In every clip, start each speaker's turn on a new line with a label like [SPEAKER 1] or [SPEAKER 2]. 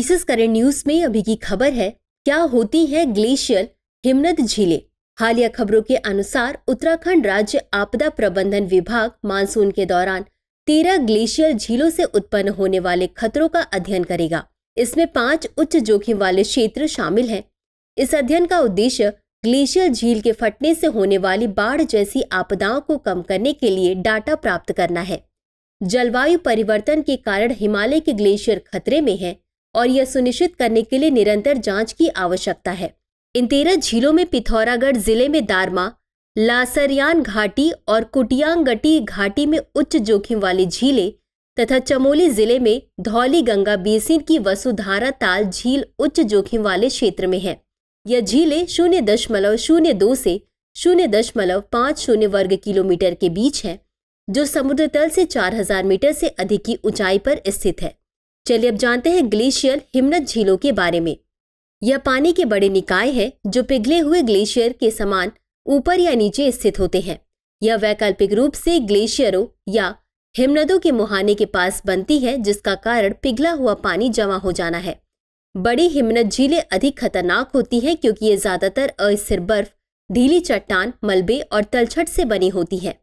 [SPEAKER 1] pieces current news में अभी की खबर है क्या होती है ग्लेशियर हिमनद झीलें हालिया खबरों के अनुसार उत्तराखंड राज्य आपदा प्रबंधन विभाग मानसून के दौरान तेरह ग्लेशियर झीलों से उत्पन्न होने वाले खतरों का अध्ययन करेगा इसमें पांच उच्च जोखिम वाले क्षेत्र शामिल हैं इस अध्ययन का उद्देश्य ग्लेशियर झील के फटने से होने वाली बाढ़ जैसी आपदाओं को कम करने के लिए डाटा प्राप्त करना है जलवायु परिवर्तन के कारण हिमालय के ग्लेशियर खतरे में हैं और यह सुनिश्चित करने के लिए निरंतर जांच की आवश्यकता है इन तेरह झीलों में पिथौरागढ़ जिले में दारमा लासरयान घाटी और कुटियांगटी घाटी में उच्च जोखिम वाली झीलें तथा चमोली जिले में धौली गंगा बेसिन की वसुधारा ताल झील उच्च जोखिम वाले क्षेत्र में है यह झीलें शून्य दशमलव शून्य दो से शून्य दशमलव पाँच शून्य वर्ग किलोमीटर के बीच है जो समुद्र तल से हजार मीटर से अधिक की ऊंचाई पर स्थित है चलिए अब जानते हैं ग्लेशियर हिमनद झीलों के बारे में यह पानी के बड़े निकाय है जो पिघले हुए ग्लेशियर के समान ऊपर या नीचे स्थित होते हैं यह वैकल्पिक रूप से ग्लेशियरों या हिमनदों के मुहाने के पास बनती है जिसका कारण पिघला हुआ पानी जमा हो जाना है बड़ी हिमनद झीलें अधिक खतरनाक होती हैं क्योंकि ये ज्यादातर अस्थिर बर्फ ढीली चट्टान मलबे और तलछट से बनी होती है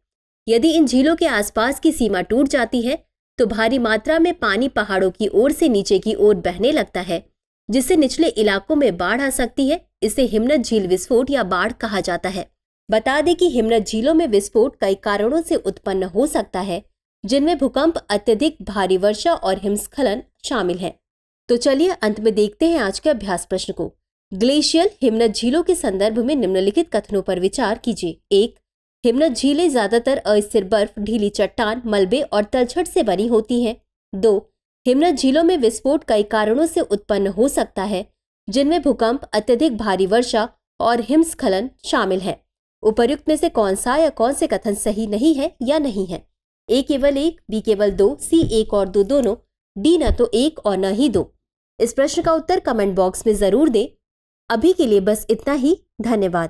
[SPEAKER 1] यदि इन झीलों के आसपास की सीमा टूट जाती है तो भारी मात्रा में पानी पहाड़ों की ओर से नीचे की ओर बहने लगता है जिससे निचले इलाकों में बाढ़ आ सकती है इसे हिमनद झील विस्फोट या बाढ़ कहा जाता है बता दें कि हिमनद झीलों में विस्फोट कई कारणों से उत्पन्न हो सकता है जिनमें भूकंप अत्यधिक भारी वर्षा और हिमस्खलन शामिल है तो चलिए अंत में देखते हैं आज के अभ्यास प्रश्न को ग्लेशियल हिमनद झीलों के संदर्भ में निम्नलिखित कथनों पर विचार कीजिए एक हिमनद झीलें ज्यादातर अस्थिर बर्फ ढीली चट्टान मलबे और तलछट से बनी होती हैं दो हिमनद झीलों में विस्फोट कई कारणों से उत्पन्न हो सकता है जिनमें भूकंप अत्यधिक भारी वर्षा और हिमस्खलन शामिल है उपर्युक्त में से कौन सा या कौन से कथन सही नहीं है या नहीं है ए केवल एक बी केवल दो सी एक और दो दोनों डी न तो एक और न ही दो इस प्रश्न का उत्तर कमेंट बॉक्स में जरूर दें अभी के लिए बस इतना ही धन्यवाद